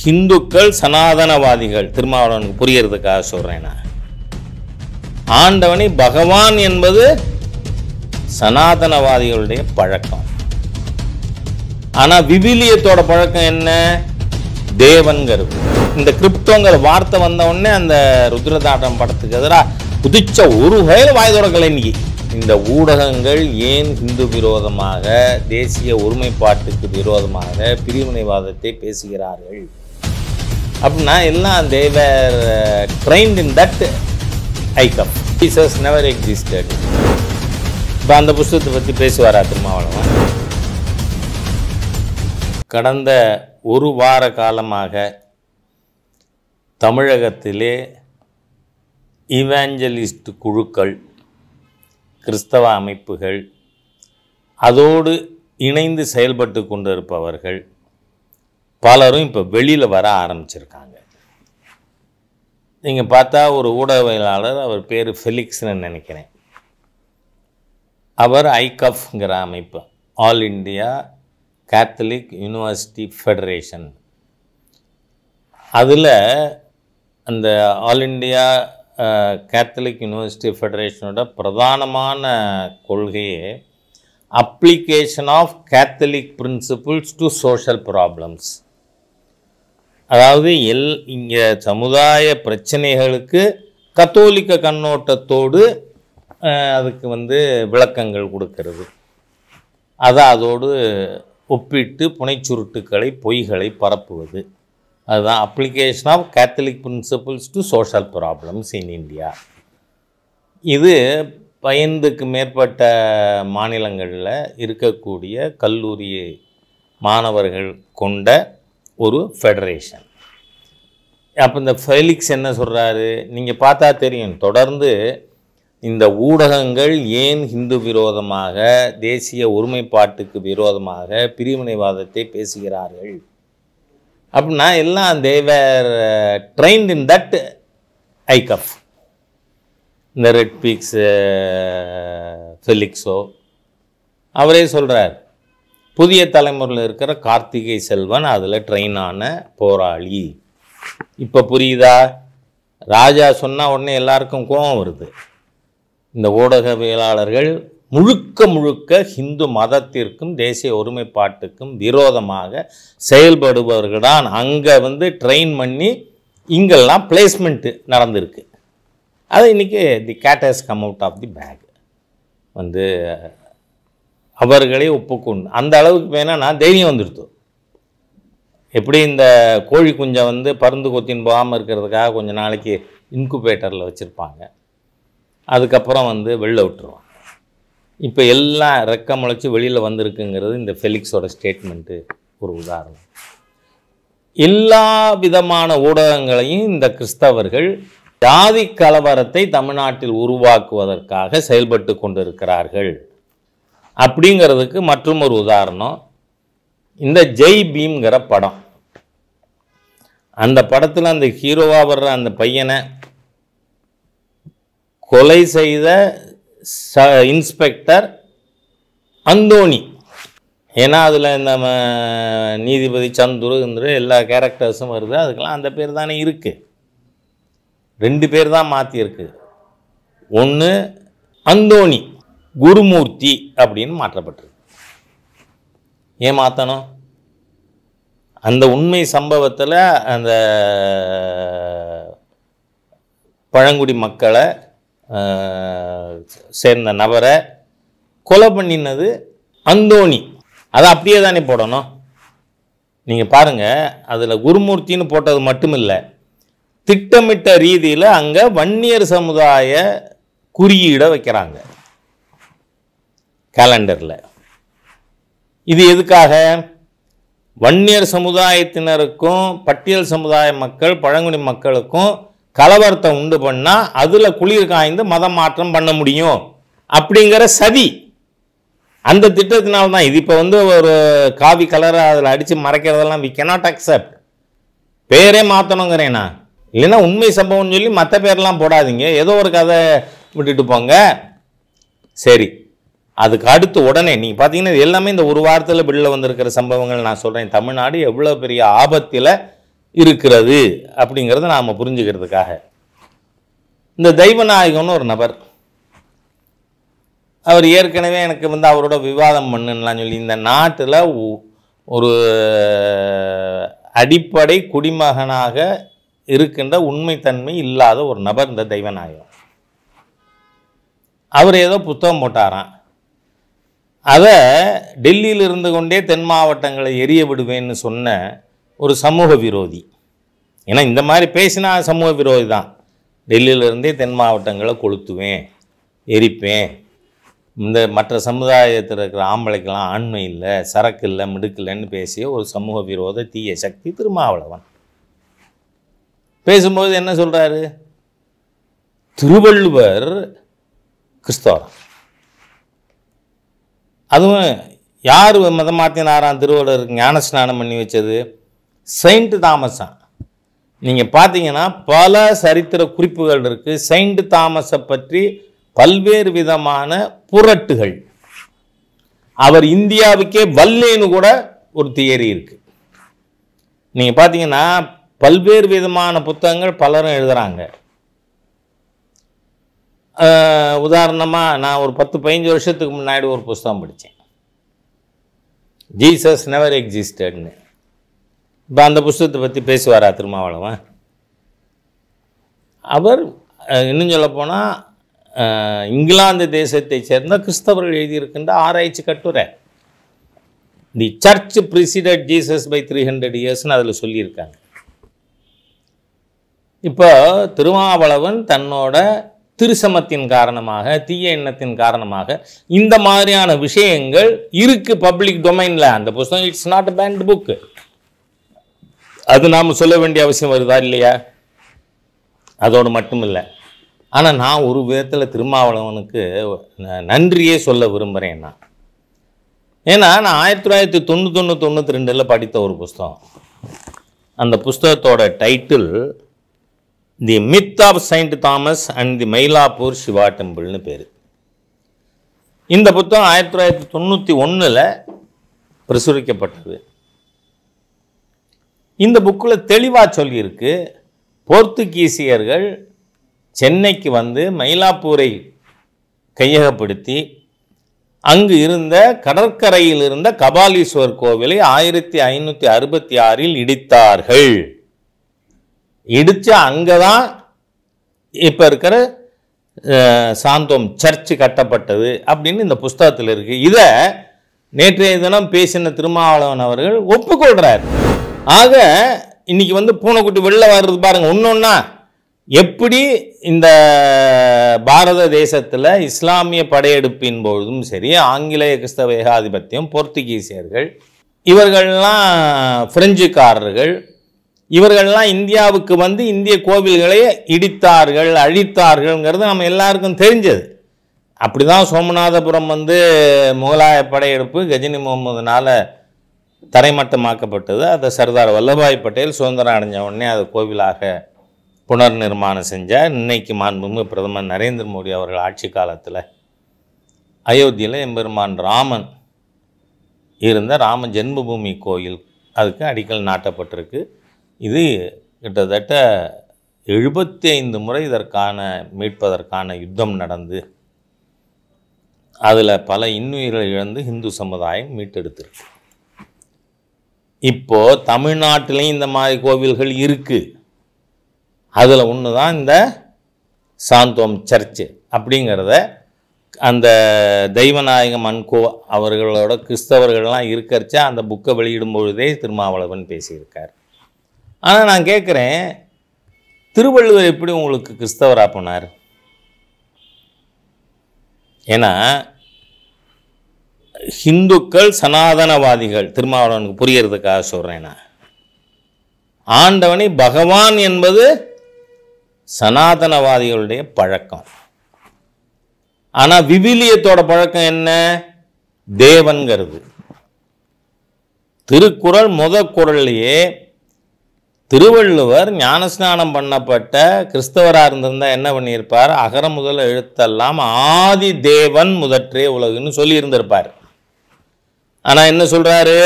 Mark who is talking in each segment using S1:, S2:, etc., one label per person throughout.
S1: ஹிந்துக்கள் சனாதனவாதிகள் திருமாவளவனுக்கு புரியறதுக்காக சொல்றேன் நான் ஆண்டவனை பகவான் என்பது சனாதனவாதிகளுடைய பழக்கம் ஆனால் விவிலியத்தோட பழக்கம் என்ன தேவன்கிறது இந்த கிரிப்டோங்கிற வார்த்தை வந்த உடனே அந்த ருத்ரதாட்டம் படத்துக்கு எதிராக குதிச்ச ஒரு வயல் வாய்தோட தொடக்கலை இந்த ஊடகங்கள் ஏன் இந்து விரோதமாக தேசிய ஒருமைப்பாட்டுக்கு விரோதமாக பிரிவினைவாதத்தை பேசுகிறார்கள் அப்படின்னா எல்லாம் தேவர் ட்ரைன்ட் இன் தட் ஐக்கம் ஜீசஸ் நெவர் எக்ஸிஸ்டட் இப்போ அந்த புஸ்தகத்தை பற்றி பேசுவாரா திருமாவளவன் கடந்த ஒரு வார காலமாக தமிழகத்திலே இவாஞ்சலிஸ்ட் குழுக்கள் கிறிஸ்தவ அமைப்புகள் அதோடு இணைந்து செயல்பட்டு கொண்டிருப்பவர்கள் பலரும் இப்போ வெளியில் வர ஆரம்பிச்சிருக்காங்க நீங்கள் பார்த்தா ஒரு ஊடகவியலாளர் அவர் பேர் ஃபெலிக்ஸ்னு நினைக்கிறேன் அவர் ஐகஃப்ங்கிற அமைப்பு all India Catholic University Federation அதில் அந்த ஆல் இண்டியா கேத்தலிக் யூனிவர்சிட்டி ஃபெடரேஷனோட பிரதானமான கொள்கையே application of Catholic principles to social problems அதாவது எல் இங்கே சமுதாய பிரச்சனைகளுக்கு கத்தோலிக்க கண்ணோட்டத்தோடு அதுக்கு வந்து விளக்கங்கள் கொடுக்கறது அதை அதோடு ஒப்பிட்டு புனைச்சுருட்டுக்களை பொய்களை பரப்புவது அதுதான் application of Catholic principles to social problems in India இது பயந்துக்கு மேற்பட்ட மாநிலங்களில் இருக்கக்கூடிய கல்லூரி மாணவர்கள் கொண்ட ஒரு ஃபெடரேஷன் அப்போ இந்த ஃபெலிக்ஸ் என்ன சொல்கிறாரு நீங்கள் பார்த்தா தெரியும் தொடர்ந்து இந்த ஊடகங்கள் ஏன் ஹிந்து விரோதமாக தேசிய ஒருமைப்பாட்டுக்கு விரோதமாக பிரிவினைவாதத்தை பேசுகிறார்கள் அப்படின்னா எல்லாம் தேவர் ட்ரைன்ட் இன் தட் ஐகஃப் இந்த ரெட் பீக்ஸ் ஃபெலிக்ஸோ அவரே சொல்கிறார் புதிய தலைமுறையில் இருக்கிற கார்த்திகை செல்வன் அதில் ட்ரெயின் ஆன போராளி இப்போ புரியுதா ராஜா சொன்னால் உடனே எல்லாருக்கும் கோபம் வருது இந்த ஊடகவியலாளர்கள் முழுக்க முழுக்க ஹிந்து மதத்திற்கும் தேசிய ஒருமைப்பாட்டுக்கும் விரோதமாக தான் அங்கே வந்து ட்ரெயின் பண்ணி இங்கெல்லாம் பிளேஸ்மெண்ட்டு நடந்திருக்கு அது இன்றைக்கி the cats come out of the bag வந்து அவர்களே ஒப்புக்கொண்டு அந்த அளவுக்கு வேணால் நான் தைரியம் வந்துடுத்து எப்படி இந்த கோழி குஞ்சை வந்து பருந்து கொத்தின்னு போகாமல் இருக்கிறதுக்காக கொஞ்சம் நாளைக்கு இன்குபேட்டரில் வச்சுருப்பாங்க அதுக்கப்புறம் வந்து வெளில விட்டுருவாங்க இப்போ எல்லாம் ரெக்கம் முளைச்சி வெளியில் வந்திருக்குங்கிறது இந்த ஃபெலிக்ஸோட ஸ்டேட்மெண்ட்டு ஒரு உதாரணம் எல்லா விதமான ஊடகங்களையும் இந்த கிறிஸ்தவர்கள் ஜாதி கலவரத்தை தமிழ்நாட்டில் உருவாக்குவதற்காக செயல்பட்டு கொண்டிருக்கிறார்கள் அப்படிங்கிறதுக்கு மற்றும் ஒரு உதாரணம் இந்த ஜெய் பீம்ங்கிற படம் அந்த படத்தில் அந்த ஹீரோவாக வர்ற அந்த பையனை கொலை செய்த ச இன்ஸ்பெக்டர் அந்தோணி ஏன்னா அதில் நம்ம நீதிபதி சந்துரு என்று எல்லா கேரக்டர்ஸும் வருது அதுக்கெல்லாம் அந்த பேர் தானே இருக்குது ரெண்டு பேர் தான் மாற்றியிருக்கு ஒன்று அந்தோணி குருமூர்த்தி அப்படின்னு மாற்றப்பட்டிருக்கு ஏன் மாற்றணும் அந்த உண்மை சம்பவத்தில் அந்த பழங்குடி மக்களை சேர்ந்த நபரை கொலை பண்ணினது அந்தோணி அதை அப்படியே தானே போடணும் நீங்கள் பாருங்கள் அதில் குருமூர்த்தின்னு போட்டது மட்டும் இல்லை திட்டமிட்ட ரீதியில் அங்கே வன்னியர் சமுதாய குறியீடை வைக்கிறாங்க கேலண்டரில் இது எதுக்காக வன்னியர் சமுதாயத்தினருக்கும் பட்டியல் சமுதாய மக்கள் பழங்குடி மக்களுக்கும் கலவரத்தை உண்டு பண்ணால் அதில் குளிர் காய்ந்து மதம் மாற்றம் பண்ண முடியும் அப்படிங்கிற சதி அந்த திட்டத்தினால தான் இது இப்போ வந்து ஒரு காவி கலரை அதில் அடித்து மறைக்கிறதெல்லாம் வி கெனாட் அக்செப்ட் பேரே மாற்றணுங்கிறேண்ணா இல்லைன்னா உண்மை சம்பவம்னு சொல்லி மற்ற பேரெலாம் போடாதீங்க ஏதோ ஒரு கதை விட்டுட்டு போங்க சரி அதுக்கு அடுத்து உடனே நீங்கள் பார்த்தீங்கன்னா எல்லாமே இந்த ஒரு வாரத்தில் பில்லில் வந்திருக்கிற சம்பவங்கள் நான் சொல்கிறேன் தமிழ்நாடு எவ்வளோ பெரிய ஆபத்தில் இருக்கிறது அப்படிங்கிறத நாம் புரிஞ்சுக்கிறதுக்காக இந்த தெய்வநாயகம்னு ஒரு நபர் அவர் ஏற்கனவே எனக்கு வந்து அவரோட விவாதம் பண்ணுன்னெலாம் சொல்லி இந்த நாட்டில் ஒரு அடிப்படை குடிமகனாக இருக்கின்ற உண்மைத்தன்மை இல்லாத ஒரு நபர் இந்த தெய்வநாயகம் அவர் ஏதோ புத்தகம் போட்டாராம் அதை டெல்லியில் இருந்து கொண்டே தென் மாவட்டங்களை எரிய விடுவேன்னு சொன்ன ஒரு சமூக விரோதி ஏன்னா இந்த மாதிரி பேசினா சமூக விரோதி தான் டெல்லியிலேருந்தே தென் மாவட்டங்களை கொளுத்துவேன் எரிப்பேன் இந்த மற்ற சமுதாயத்தில் இருக்கிற ஆம்பளைக்கெல்லாம் ஆண்மை இல்லை சரக்கு இல்லை மிடுக்கில்லைன்னு பேசிய ஒரு சமூக விரோத தீய சக்தி திருமாவளவன் பேசும்போது என்ன சொல்கிறாரு திருவள்ளுவர் கிறிஸ்தவரம் அதுவும் யார் மதம் மாற்றினாராம் திருவள்ளுவருக்கு ஞானஸ்நானம் பண்ணி வச்சது செயின்ட் தாமஸான் நீங்கள் பார்த்தீங்கன்னா பல சரித்திர குறிப்புகள் இருக்குது செயின்ட் தாமஸை பற்றி பல்வேறு விதமான புரட்டுகள் அவர் இந்தியாவுக்கே வல்லேன்னு கூட ஒரு தியரி இருக்குது நீங்கள் பார்த்தீங்கன்னா பல்வேறு விதமான புத்தகங்கள் பலரும் எழுதுகிறாங்க உதாரணமாக நான் ஒரு பத்து பதினஞ்சு வருஷத்துக்கு முன்னாடி ஒரு புஸ்தகம் படித்தேன் ஜீசஸ் நெவர் எக்ஸிஸ்டட்னு இப்போ அந்த புஸ்தகத்தை பற்றி பேசுவாரா திருமாவளவன் அவர் இன்னும் சொல்லப்போனால் இங்கிலாந்து தேசத்தை சேர்ந்த கிறிஸ்தவர்கள் எழுதியிருக்கின்ற ஆராய்ச்சி கட்டுரை the church preceded Jesus by three hundred இயர்ஸ்னு அதில் சொல்லியிருக்காங்க இப்போ திருமாவளவன் தன்னோட திருசமத்தின் காரணமாக தீய எண்ணத்தின் காரணமாக இந்த மாதிரியான விஷயங்கள் இருக்குது பப்ளிக் டொமைனில் அந்த புஸ்தகம் it's not a banned book அது நாம் சொல்ல வேண்டிய அவசியம் வருதா இல்லையா அதோடு மட்டும் இல்லை ஆனால் நான் ஒரு விதத்தில் திருமாவளவனுக்கு நன்றியே சொல்ல விரும்புகிறேன் நான் ஏன்னா நான் ஆயிரத்தி தொள்ளாயிரத்தி தொண்ணூத்தொன்று தொண்ணூற்றி ரெண்டில் படித்த ஒரு புஸ்தகம் அந்த புஸ்தகத்தோட title the myth of Saint Thomas and the Mylapore Shiva டெம்பிள்னு பேர் இந்த புத்தகம் ஆயிரத்தி தொள்ளாயிரத்தி தொண்ணூற்றி ஒன்றில் பிரசுரிக்கப்பட்டது இந்த புக்கில் தெளிவாக சொல்லியிருக்கு போர்த்துகீசியர்கள் சென்னைக்கு வந்து மயிலாப்பூரை கையகப்படுத்தி அங்கு இருந்த கடற்கரையில் இருந்த கபாலீஸ்வர் கோவிலை ஆயிரத்தி ஐநூற்றி அறுபத்தி ஆறில் இடித்தார்கள் இடித்த அங்கே தான் இப்போ இருக்கிற சாந்தோம் சர்ச்சு கட்டப்பட்டது அப்படின்னு இந்த புஸ்தகத்தில் இருக்குது இதை நேற்றைய தினம் பேசின திருமாவளவன் அவர்கள் ஒப்புக்கொள்கிறார் ஆக இன்றைக்கி வந்து பூனைக்குட்டி வெளில வர்றது பாருங்கள் ஒன்றுன்னா எப்படி இந்த பாரத தேசத்தில் இஸ்லாமிய படையெடுப்பின் பொழுதும் சரி ஆங்கிலேய கிறிஸ்தவ ஏகாதிபத்தியம் போர்த்துகீசியர்கள் இவர்கள்லாம் பிரெஞ்சுக்காரர்கள் இவர்கள்லாம் இந்தியாவுக்கு வந்து இந்திய கோவில்களை இடித்தார்கள் அழித்தார்கள்ங்கிறது நம்ம எல்லாருக்கும் தெரிஞ்சது அப்படி தான் சோமநாதபுரம் வந்து முகலாய படையெடுப்பு கஜினி முகமதுனால தரைமட்டமாக்கப்பட்டது அதை சர்தார் வல்லபாய் பட்டேல் சுதந்திரம் அடைஞ்ச உடனே அது கோவிலாக புனர் நிர்மாணம் செஞ்சார் இன்னைக்கு மாண்புமிகு பிரதமர் நரேந்திர மோடி அவர்கள் ஆட்சி காலத்தில் அயோத்தியில் எம்பெருமான் ராமன் இருந்த ராம ஜென்மபூமி கோயில் அதுக்கு அடிக்கல் நாட்டப்பட்டிருக்கு இது கிட்டத்தட்ட எழுபத்தி ஐந்து முறை இதற்கான மீட்பதற்கான யுத்தம் நடந்து அதில் பல இன்னுயிரை இழந்து இந்து சமுதாயம் மீட்டெடுத்திருக்கு இப்போது தமிழ்நாட்டிலையும் இந்த மாதிரி கோவில்கள் இருக்குது அதில் ஒன்று தான் இந்த சாந்தோம் சர்ச்சு அப்படிங்கிறத அந்த தெய்வநாயக மண்கோ அவர்களோட கிறிஸ்தவர்கள்லாம் இருக்கிறச்ச அந்த புக்கை வெளியிடும் பொழுதே திருமாவளவன் பேசியிருக்கார் ஆனால் நான் கேட்குறேன் திருவள்ளுவர் எப்படி உங்களுக்கு கிறிஸ்தவராக போனார் ஏன்னா ஹிந்துக்கள் சனாதனவாதிகள் திருமாவளவனுக்கு புரியறதுக்காக சொல்கிறேன் நான் ஆண்டவனை பகவான் என்பது சனாதனவாதிகளுடைய பழக்கம் ஆனால் விவிலியத்தோட பழக்கம் என்ன தேவன்கிறது திருக்குறள் முத குரல்லையே திருவள்ளுவர் ஞானஸ்நானம் பண்ணப்பட்ட கிறிஸ்தவராக இருந்திருந்தால் என்ன பண்ணியிருப்பார் அகர முதல் எழுத்தெல்லாம் ஆதி தேவன் முதற்றே உலகுன்னு சொல்லியிருந்திருப்பார் ஆனால் என்ன சொல்கிறாரு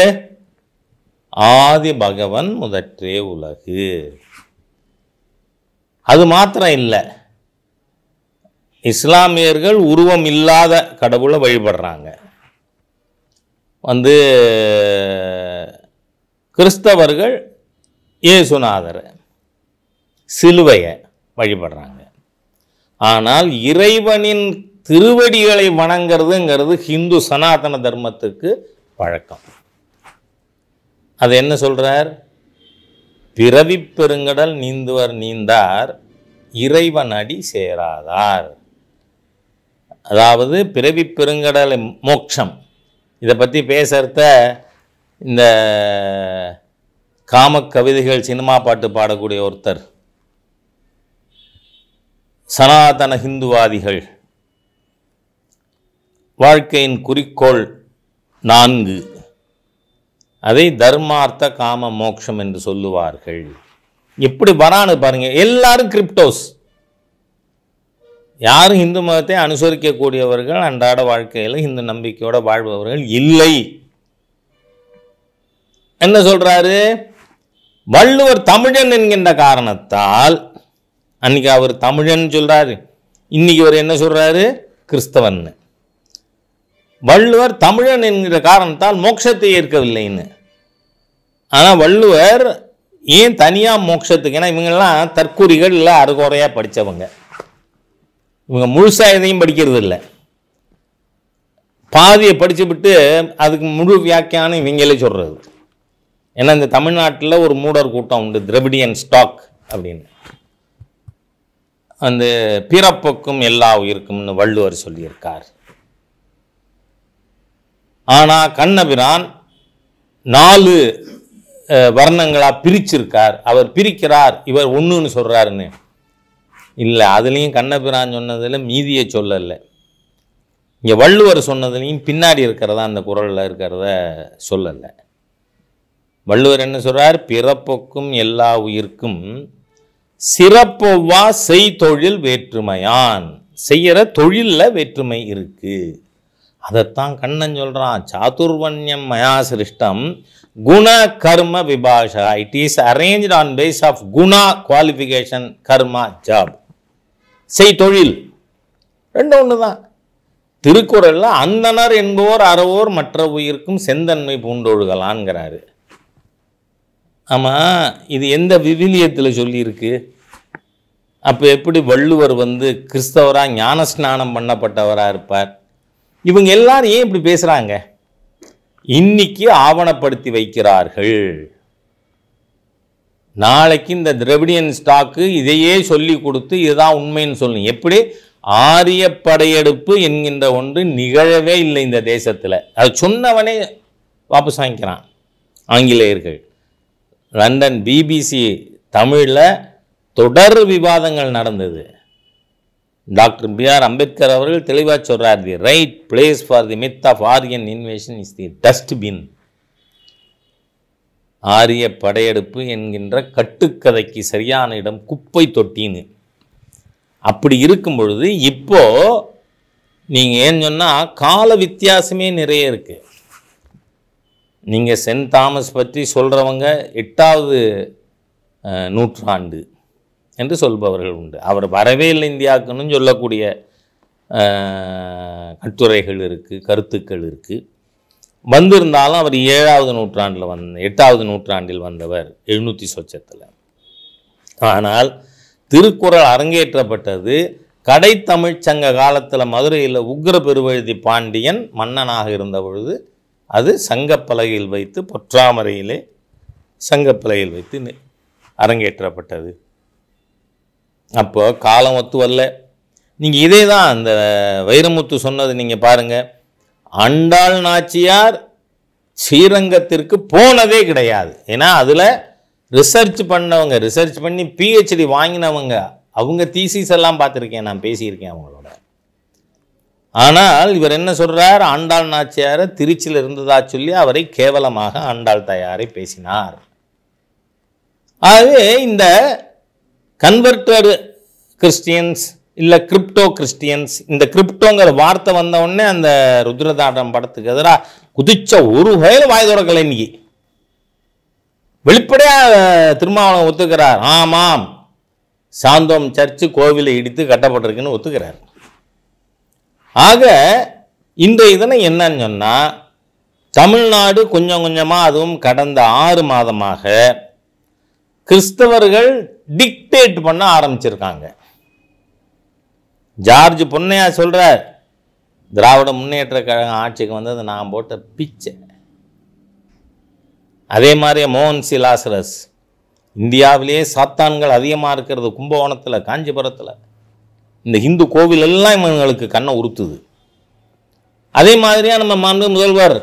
S1: ஆதி பகவன் முதற்றே உலகு அது மாத்திரம் இல்லை இஸ்லாமியர்கள் உருவம் இல்லாத கடவுளை வழிபடுறாங்க வந்து கிறிஸ்தவர்கள் இயேசுநாதர் சிலுவையை வழிபடுறாங்க ஆனால் இறைவனின் திருவடிகளை வணங்கிறதுங்கிறது ஹிந்து சனாதன தர்மத்துக்கு பழக்கம் அது என்ன சொல்கிறார் பிறவி பெருங்கடல் நீந்துவர் நீந்தார் இறைவன் அடி சேராதார் அதாவது பிறவி பெருங்கடல் மோட்சம் இதை பற்றி பேசுகிறத இந்த காம கவிதைகள் சினிமா பாட்டு பாடக்கூடிய ஒருத்தர் சனாதன ஹிந்துவாதிகள் வாழ்க்கையின் குறிக்கோள் நான்கு அதை தர்மார்த்த காம மோக்ஷம் என்று சொல்லுவார்கள் எப்படி வரானு பாருங்கள் எல்லாரும் கிரிப்டோஸ் யாரும் இந்து மதத்தை அனுசரிக்கக்கூடியவர்கள் அன்றாட வாழ்க்கையில் இந்து நம்பிக்கையோடு வாழ்பவர்கள் இல்லை என்ன சொல்கிறாரு வள்ளுவர் தமிழன் என்கின்ற காரணத்தால் அன்னைக்கு அவர் தமிழன் சொல்கிறாரு இன்னைக்கு அவர் என்ன சொல்கிறாரு கிறிஸ்தவன் வள்ளுவர் தமிழன் என்கிற காரணத்தால் மோட்சத்தை ஏற்கவில்லைன்னு ஆனால் வள்ளுவர் ஏன் தனியாக மோட்சத்துக்கு ஏன்னா இவங்கெல்லாம் தற்கூரிகள் இல்லை அறுகுறையாக படித்தவங்க இவங்க முழுசாக எதையும் படிக்கிறது இல்லை பாதியை படிச்சுவிட்டு அதுக்கு முழு வியாக்கியானம் இவங்களே சொல்கிறது ஏன்னா இந்த தமிழ்நாட்டில் ஒரு மூடர் கூட்டம் உண்டு திரவிடியன் ஸ்டாக் அப்படின்னு அந்த பிறப்புக்கும் எல்லா உயிருக்கும்னு வள்ளுவர் சொல்லியிருக்கார் ஆனால் கண்ணபிரான் நாலு வர்ணங்களாக பிரிச்சிருக்கார் அவர் பிரிக்கிறார் இவர் ஒன்றுன்னு சொல்கிறாருன்னு இல்லை அதுலேயும் கண்ணபிரான் சொன்னதில் மீதியை சொல்லலை இங்கே வள்ளுவர் சொன்னதுலேயும் பின்னாடி இருக்கிறதா அந்த குரலில் இருக்கிறத சொல்லலை வள்ளுவர் என்ன சொல்கிறார் பிறப்புக்கும் எல்லா உயிர்க்கும் சிறப்பொவ்வா செய்தொழில் வேற்றுமையான் செய்கிற தொழிலில் வேற்றுமை இருக்குது அதைத்தான் கண்ணன் சொல்கிறான் சாத்துர்வண்யம் மயா சிருஷ்டம் குண கர்ம விபாஷா it is arrange on base of guna qualification karma job செய் தொழில் ரெண்டு ஒன்று தான் திருக்குறளில் அந்தனர் என்போர் அறவோர் மற்ற உயிருக்கும் செந்தன்மை பூண்டொழுகலான்ங்கிறாரு ஆமாம் இது எந்த விவிலியத்தில் சொல்லியிருக்கு அப்போ எப்படி வள்ளுவர் வந்து கிறிஸ்தவராக ஞானஸ்நானம் பண்ணப்பட்டவராக இருப்பார் இவங்க எல்லாரும் ஏன் இப்படி பேசுகிறாங்க இன்னைக்கு ஆவணப்படுத்தி வைக்கிறார்கள் நாளைக்கு இந்த திரவிடியன் ஸ்டாக்கு இதையே சொல்லி கொடுத்து இதுதான் உண்மைன்னு சொல்லணும் எப்படி ஆரிய படையெடுப்பு என்கின்ற ஒன்று நிகழவே இல்லை இந்த தேசத்தில் அது சொன்னவனே வாபஸ் வாங்கிக்கிறான் ஆங்கிலேயர்கள் லண்டன் பிபிசி தமிழில் தொடர் விவாதங்கள் நடந்தது டாக்டர் பி ஆர் அம்பேத்கர் அவர்கள் தெளிவாக சொல்கிறார் the right place for the myth of Aryan invasion is the dustbin ஆரிய படையெடுப்பு என்கின்ற கட்டுக்கதைக்கு சரியான இடம் குப்பை தொட்டின்னு அப்படி இருக்கும் பொழுது இப்போது நீங்கள் ஏன்னு சொன்னால் கால வித்தியாசமே நிறைய இருக்குது நீங்கள் சென்ட் தாமஸ் பற்றி சொல்கிறவங்க எட்டாவது நூற்றாண்டு என்று சொல்பவர்கள் உண்டு அவர் வரவே இல்லை இந்தியாவுக்குன்னு சொல்லக்கூடிய கட்டுரைகள் இருக்குது கருத்துக்கள் இருக்குது வந்திருந்தாலும் அவர் ஏழாவது நூற்றாண்டில் வந் எட்டாவது நூற்றாண்டில் வந்தவர் எழுநூற்றி சொச்சத்தில் ஆனால் திருக்குறள் அரங்கேற்றப்பட்டது கடை தமிழ்ச்சங்க காலத்தில் மதுரையில் உக்ர பெருவழுதி பாண்டியன் மன்னனாக இருந்த பொழுது அது சங்கப்பலகையில் வைத்து பொற்றாமரையிலே சங்கப்பலகையில் வைத்து அரங்கேற்றப்பட்டது அப்போ காலம் ஒத்து வரல நீங்கள் இதே தான் அந்த வைரமுத்து சொன்னது நீங்கள் பாருங்கள் அண்டாள் நாச்சியார் ஸ்ரீரங்கத்திற்கு போனதே கிடையாது ஏன்னா அதில் ரிசர்ச் பண்ணவங்க ரிசர்ச் பண்ணி பிஹெச்டி வாங்கினவங்க அவங்க தீசிஸ் எல்லாம் பார்த்துருக்கேன் நான் பேசியிருக்கேன் அவங்களோட ஆனால் இவர் என்ன சொல்கிறார் ஆண்டாள் நாச்சியாரை திருச்சியில் இருந்ததா சொல்லி அவரை கேவலமாக ஆண்டாள் தயாரை பேசினார் ஆகவே இந்த கன்வெர்டடு கிறிஸ்டியன்ஸ் இல்லை கிரிப்டோ கிறிஸ்டியன்ஸ் இந்த கிரிப்டோங்கிற வார்த்தை வந்தவுடனே அந்த ருத்ரதாடம் படத்துக்கு எதிராக குதிச்ச ஒரு வயல் வாய்தோட கலை இன்னைக்கு வெளிப்படையாக திருமாவளம் ஒத்துக்கிறார் ஆமாம் சாந்தோம் சர்ச்சு கோவிலை இடித்து கட்டப்பட்டிருக்குன்னு ஒத்துக்கிறார் ஆக இந்த இதனை என்னன்னு சொன்னால் தமிழ்நாடு கொஞ்சம் கொஞ்சமாக அதுவும் கடந்த ஆறு மாதமாக கிறிஸ்தவர்கள் டிக்டேட் பண்ண ஆரம்பிச்சிருக்காங்க ஜார்ஜ் பொன்னையா சொல்கிறார் திராவிட முன்னேற்ற கழகம் ஆட்சிக்கு வந்தது நான் போட்ட பிச்சை அதே மாதிரியே மோகன் லாசரஸ் இந்தியாவிலேயே சாத்தான்கள் அதிகமாக இருக்கிறது கும்பகோணத்தில் காஞ்சிபுரத்தில் இந்த இந்து கோவில் எல்லாம் இவங்களுக்கு கண்ணை உறுத்துது அதே மாதிரியாக நம்ம மாண்பு முதல்வர்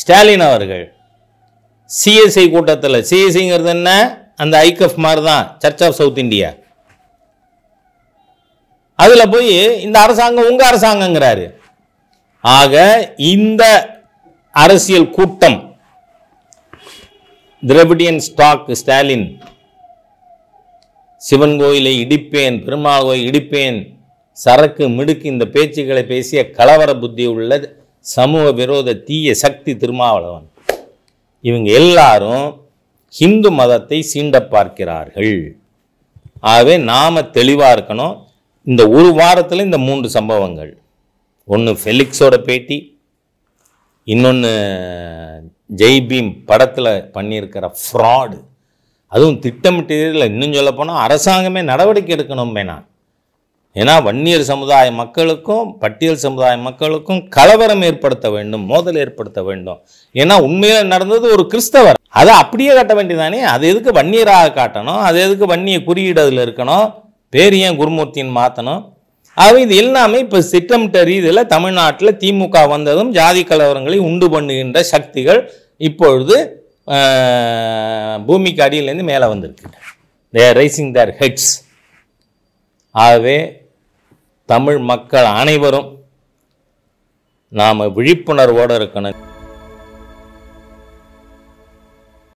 S1: ஸ்டாலின் அவர்கள் சிஎஸ்ஐ கூட்டத்தில் சிஎஸ்ஐங்கிறது என்ன அந்த ஐகஃப் மாதிரி தான் சர்ச் ஆஃப் சவுத் இந்தியா அதில் போய் இந்த அரசாங்கம் உங்கள் அரசாங்கங்கிறாரு ஆக இந்த அரசியல் கூட்டம் திரவிடியன் ஸ்டாக் ஸ்டாலின் சிவன் கோயிலை இடிப்பேன் பெருமாள் கோயில் இடிப்பேன் சரக்கு மிடுக்கு இந்த பேச்சுக்களை பேசிய கலவர புத்தி உள்ள சமூக விரோத தீய சக்தி திருமாவளவன் இவங்க எல்லாரும் ஹிந்து மதத்தை சீண்ட பார்க்கிறார்கள் ஆகவே நாம் தெளிவாக இருக்கணும் இந்த ஒரு வாரத்தில் இந்த மூன்று சம்பவங்கள் ஒன்று ஃபெலிக்ஸோட பேட்டி இன்னொன்று ஜெய்பீம் படத்தில் பண்ணியிருக்கிற ஃப்ராடு அதுவும் திட்டமிட்டதில் இன்னும் சொல்லப்போனால் அரசாங்கமே நடவடிக்கை எடுக்கணும் நான் ஏன்னா வன்னியர் சமுதாய மக்களுக்கும் பட்டியல் சமுதாய மக்களுக்கும் கலவரம் ஏற்படுத்த வேண்டும் மோதல் ஏற்படுத்த வேண்டும் ஏன்னா உண்மையில் நடந்தது ஒரு கிறிஸ்தவர் அதை அப்படியே கட்ட வேண்டியதானே அது எதுக்கு வன்னியராக காட்டணும் அது எதுக்கு வன்னிய குறியீடு இருக்கணும் பேர் ஏன் குருமூர்த்தின்னு மாற்றணும் ஆக இது எல்லாமே இப்போ சிட்டமிட்ட ரீதியில் தமிழ்நாட்டில் திமுக வந்ததும் ஜாதி கலவரங்களை உண்டு பண்ணுகின்ற சக்திகள் இப்பொழுது பூமிக்கு அடியிலேருந்து மேலே வந்திருக்கு தே ரைசிங் தேர் ஹெட்ஸ் ஆகவே தமிழ் மக்கள் அனைவரும் நாம் விழிப்புணர்வோடு இருக்கணும்